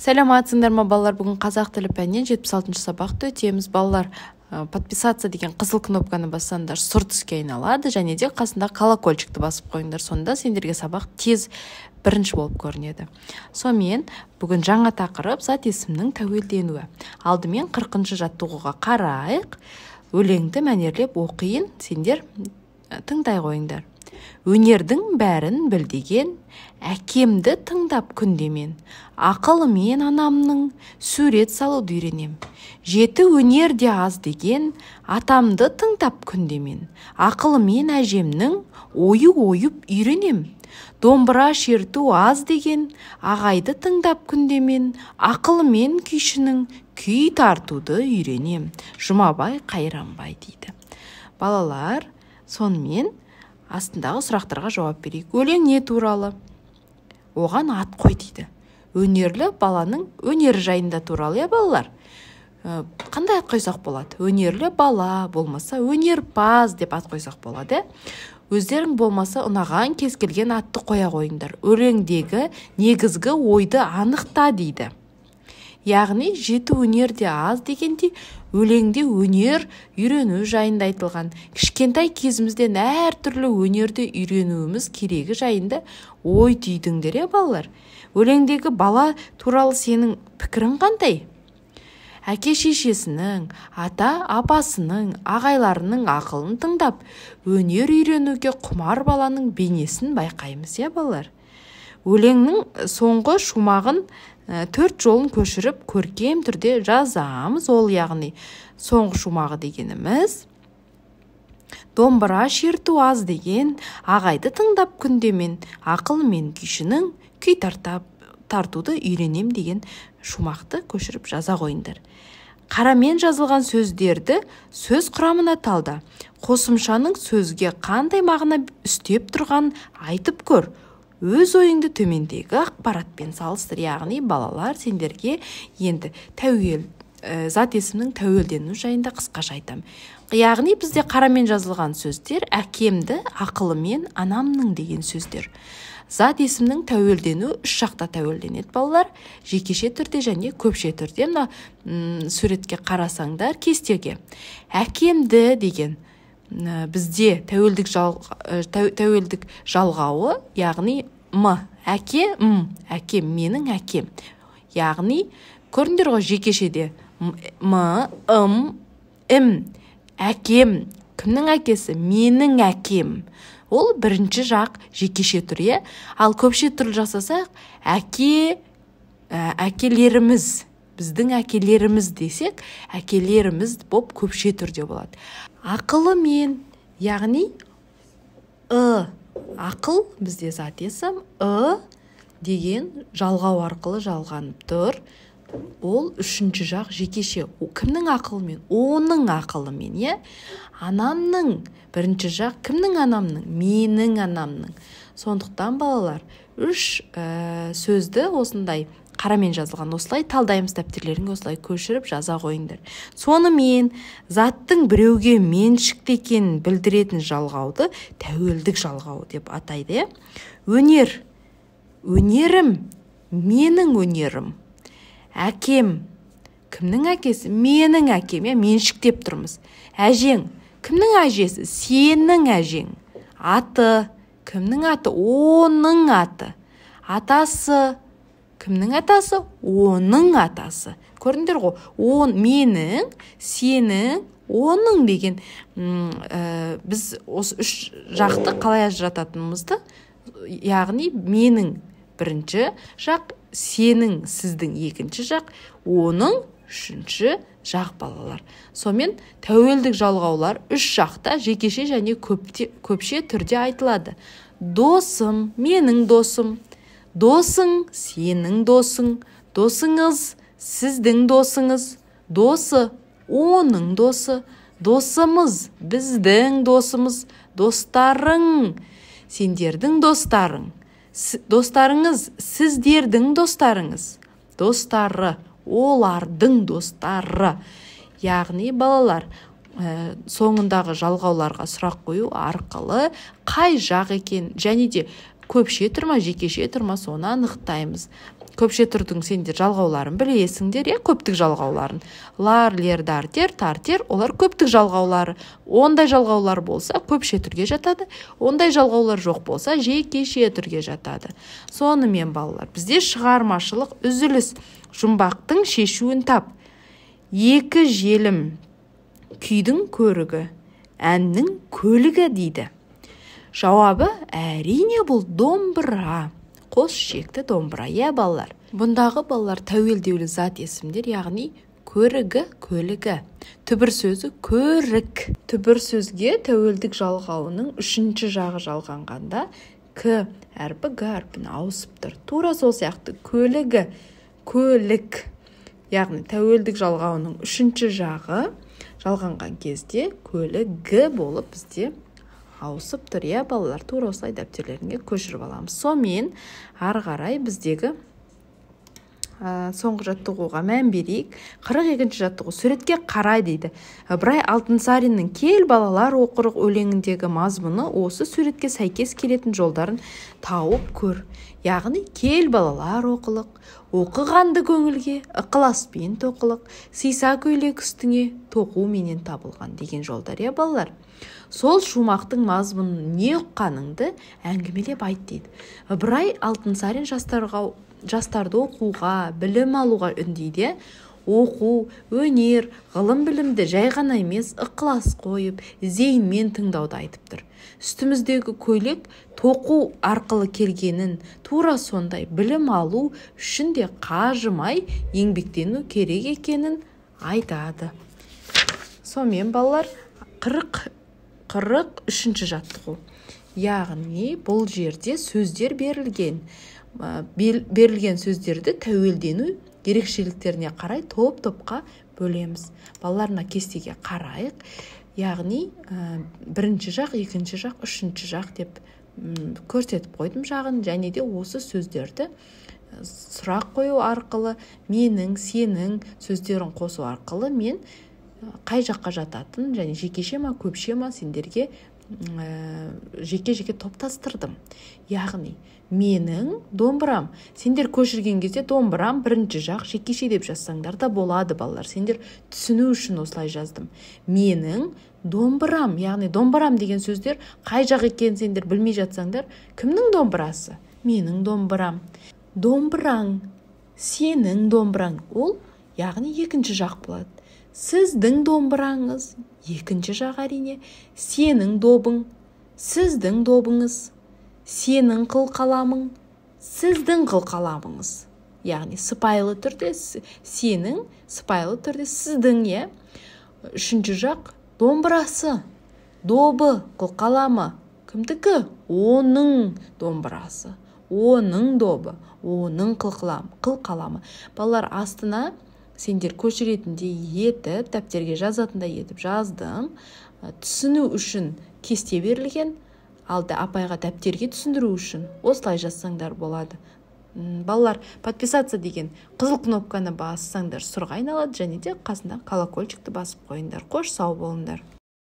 саламатсыңдар ма балалар бүгін қазақ тілі пәнінен 76 сабақты өтеміз балалар подписаться деген қызыл кнопканы бассаңдар сұр түске айналады және де қасында колокольчикті басып қойыңдар сонда сендерге сабақ тез бірінші болып көрінеді сонымен бүгін жаңа тақырып зат есімнің тәуелденуі алдымен қырқыншы жаттығуға қарайық өлеңді мәнерлеп оқиын сендер тыңдай қойыңдар өнердің бәрін біл әкемді тыңдап күнде мен ақылымен анамның сурет салуды үйренем. жеті өнер де аз деген атамды тыңдап күнде мен ақылымен әжемнің ойы ойып үйренем домбыра шерту аз деген ағайды тыңдап күнде мен ақылымен күйшінің күй тартуды үйренем жұмабай қайранбай дейді балалар сонымен астындағы сұрақтарға жауап берейік өлең не туралы оған ат қой дейді өнерлі баланың өнері жайында туралы иә балалар э, қандай ат қойсақ болады өнерлі бала болмаса өнерпаз деп ат қойсақ болады иә? өздерің болмаса ұнаған кез келген атты қоя қойыңдар өлеңдегі негізгі ойды анықта дейді яғни жеті өнер де аз дегендей өлеңде өнер үйрену жайында айтылған кішкентай кезімізден түрлі өнерді үйренуіміз керегі жайында ой түйдіңдер иә балалар өлеңдегі бала туралы сенің пікірің қандай әке шешесінің ата апасының ағайларының ақылын тыңдап өнер үйренуге құмар баланың бейнесін байқаймыз иә балалар өлеңнің соңғы шумағын Э, төрт жолын көшіріп көркем түрде жазамыз ол яғни соңғы шумағы дегеніміз домбыра шерту аз деген ағайды тыңдап күнде мен ақыл мен күйшінің күй тартап, тартуды үйренем деген шумақты көшіріп жаза қойыңдар қарамен жазылған сөздерді сөз құрамына талда қосымшаның сөзге қандай мағына үстеп тұрғанын айтып көр өз ойыңды төмендегі ақпаратпен салыстыр яғни балалар сендерге енді тәуел ә, зат есімнің тәуелдену жайында қысқаша айтамын яғни бізде қарамен жазылған сөздер әкемді ақылымен анамның деген сөздер зат есімнің тәуелдену үш жақта тәуелденеді балалар жекеше түрде және көпше түрде мына суретке қарасаңдар кестеге әкемді деген бізде тәуелдік тәуелдік жалғауы яғни м әке м әке менің әкем яғни көрдіңдер ғой жекешеде м ым ім әкем кімнің әкесі менің әкем ол бірінші жақ жекеше түр иә ал көпше тұр жасасақ әке ә, әкелеріміз біздің әкелеріміз десек әкелеріміз боп көпше түрде болады Ақылы мен, яғни ы ақыл бізде зат есім ы деген жалғау арқылы жалғанып тұр ол үшінші жақ жекеше О, кімнің ақылымен оның ақылымен иә анамның бірінші жақ кімнің анамның менің анамның сондықтан балалар үш ә, сөзді осындай қарамен жазылған осылай талдаймыз дәптерлеріңе осылай көшіріп жаза қойыңдар сонымен заттың біреуге меншікті екенін білдіретін жалғауды тәуелдік жалғау деп атайды иә өнер өнерім менің өнерім әкем кімнің әкесі менің әкем иә меншіктеп тұрмыз әжең кімнің әжесі сенің әжең аты кімнің аты оның аты атасы кімнің атасы оның атасы көрдіңдер ғой он менің сенің оның деген ә, біз осы үш жақты қалай ажырататынымызды яғни менің бірінші жақ сенің сіздің екінші жақ оның үшінші жақ балалар сонымен тәуелдік жалғаулар үш жақта жекеше және көпте, көпше түрде айтылады досым менің досым досың сенің досың досыңыз сіздің досыңыз досы оның досы досымыз біздің досымыз достарың сендердің достарың достарыңыз сіздердің достарыңыз достары олардың достары яғни балалар э, соңындағы жалғауларға сұрақ қою арқылы қай жақ екен және де көпше тұр ма жекеше тұр ма соны анықтаймыз көпше түрдің сендер жалғауларын білесіңдер иә көптік жалғауларын лар лер дартер тартер олар көптік жалғаулары ондай жалғаулар болса көпше түрге жатады ондай жалғаулар жоқ болса жекеше түрге жатады сонымен балалар бізде шығармашылық үзіліс жұмбақтың шешуін тап екі желім күйдің көрігі әннің көлігі дейді жауабы әрине бұл домбыра қос шекті домбыра иә балалар бұндағы балалар тәуелдеулі зат есімдер яғни көрігі көлігі түбір сөзі көрік түбір сөзге тәуелдік жалғауының үшінші жағы жалғанғанда к әрпі г әрпін ауысып тұр тура сол сияқты көлігі көлік яғни тәуелдік жалғауының үшінші жағы жалғанған кезде көлігі болып бізде ауысып тұр иә балалар тура осылай дәптерлеріңе көшіріп аламыз сонымен ары қарай біздегі ә, соңғы жаттығуға мән берейік қырық екінші жаттығу суретке қарай дейді ыбырай алтынсариннің кел балалар оқырық өлеңіндегі мазмұны осы суретке сәйкес келетін жолдарын тауып көр яғни кел балалар оқылық оқығанды көңілге ықыласпен тоқылық сиса көйлек үстіңе тоқуменен табылған деген жолдар иә балалар сол шумақтың мазмұнын не ұққаныңды әңгімелеп айт дейді ыбырай алтынсарин жастарға жастарды оқуға білім алуға үндейді оқу өнер ғылым білімді жай ғана емес ықылас қойып зейінмен тыңдауды айтып тұр үстіміздегі көйлек тоқу арқылы келгенін тура сондай білім алу үшін де қажымай еңбектену керек екенін айтады сонымен балалар қырық қырық үшінші жаттығу яғни бұл жерде сөздер берілген берілген сөздерді тәуелдену ерекшеліктеріне қарай топ топқа бөлеміз балалар мына кестеге қарайық яғни ә, бірінші жақ екінші жақ үшінші жақ деп көрсетіп қойдым жағын және де осы сөздерді сұрақ қою арқылы менің сенің сөздерін қосу арқылы мен қай жаққа жататын және жекеше ма көпше ма сендерге ә, жеке жеке топтастырдым яғни менің домбырам сендер көшірген кезде домбырам бірінші жақ жекеше деп жазсаңдар да болады балалар сендер түсіну үшін осылай жаздым менің домбырам яғни домбырам деген сөздер қай жақ екенін сендер білмей жатсаңдар кімнің домбырасы менің домбырам домбыраң сенің домбыраң ол яғни екінші жақ болады сіздің домбыраңыз екінші жақ әрине сенің добың сіздің добыңыз сенің қылқаламың сіздің қылқаламыңыз яғни сыпайлы түрде сенің сыпайлы түрде сіздің иә үшінші жақ домбырасы добы қылқаламы кімдікі оның домбырасы оның добы оның қылқаламы қылқаламы балалар астына сендер көшіретіндей етіп дәптерге жазатындай етіп жаздым э, түсіну үшін кесте берілген ал апайға дәптерге түсіндіру үшін осылай жазсаңдар болады балалар подписаться деген қызыл кнопканы бассаңдар сұрға айналады және де қасында колокольчикті басып қойыңдар қош сау болыңдар